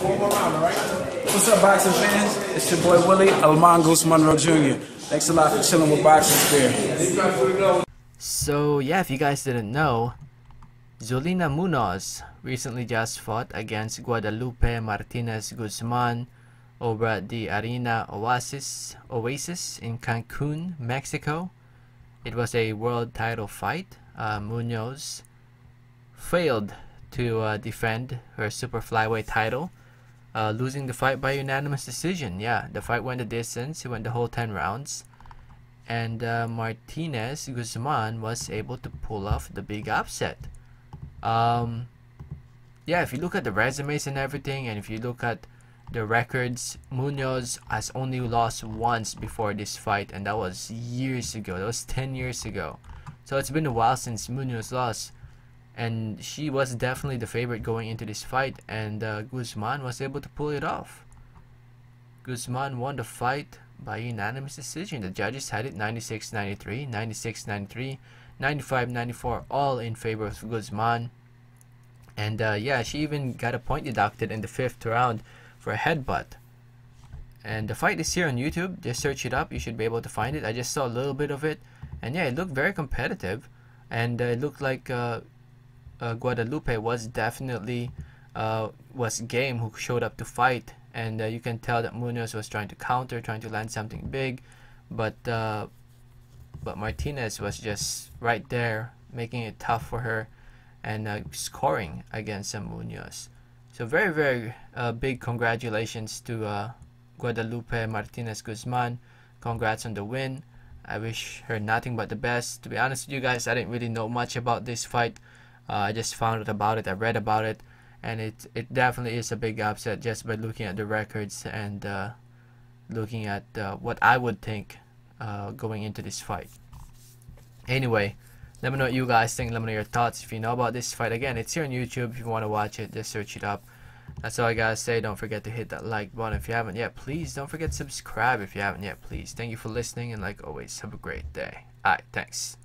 What's up, boxing fans? It's your boy Willie Almongos Monroe Jr. Thanks a lot for chilling with Boxing Spirit. So, yeah, if you guys didn't know, Zolina Munoz recently just fought against Guadalupe Martinez Guzman over at the Arena Oasis, Oasis in Cancun, Mexico. It was a world title fight. Uh, Munoz failed to uh, defend her super flyweight title uh, losing the fight by unanimous decision. Yeah, the fight went the distance. He went the whole 10 rounds. And uh, Martinez Guzman was able to pull off the big upset. Um, yeah, if you look at the resumes and everything, and if you look at the records, Munoz has only lost once before this fight, and that was years ago. That was 10 years ago. So it's been a while since Munoz lost and she was definitely the favorite going into this fight and uh, Guzman was able to pull it off. Guzman won the fight by unanimous decision. The judges had it 96-93, 96-93, 95-94 all in favor of Guzman. And uh, yeah, she even got a point deducted in the fifth round for a headbutt. And the fight is here on YouTube. Just search it up. You should be able to find it. I just saw a little bit of it. And yeah, it looked very competitive. And uh, it looked like uh, uh, Guadalupe was definitely uh, was game who showed up to fight and uh, you can tell that Munoz was trying to counter trying to land something big but uh, but Martinez was just right there making it tough for her and uh, scoring against Munoz so very very uh, big congratulations to Guadalupe Martinez Guzman congrats on the win I wish her nothing but the best. To be honest with you guys, I didn't really know much about this fight. Uh, I just found out about it. I read about it, and it it definitely is a big upset just by looking at the records and uh, looking at uh, what I would think going into this fight. Anyway. Let me know what you guys think. Let me know your thoughts. If you know about this fight, again, it's here on YouTube. If you want to watch it, just search it up. That's all I gotta say. Don't forget to hit that like button if you haven't yet. Please don't forget to subscribe if you haven't yet. Please. Thank you for listening, and like always, have a great day. Alright, thanks.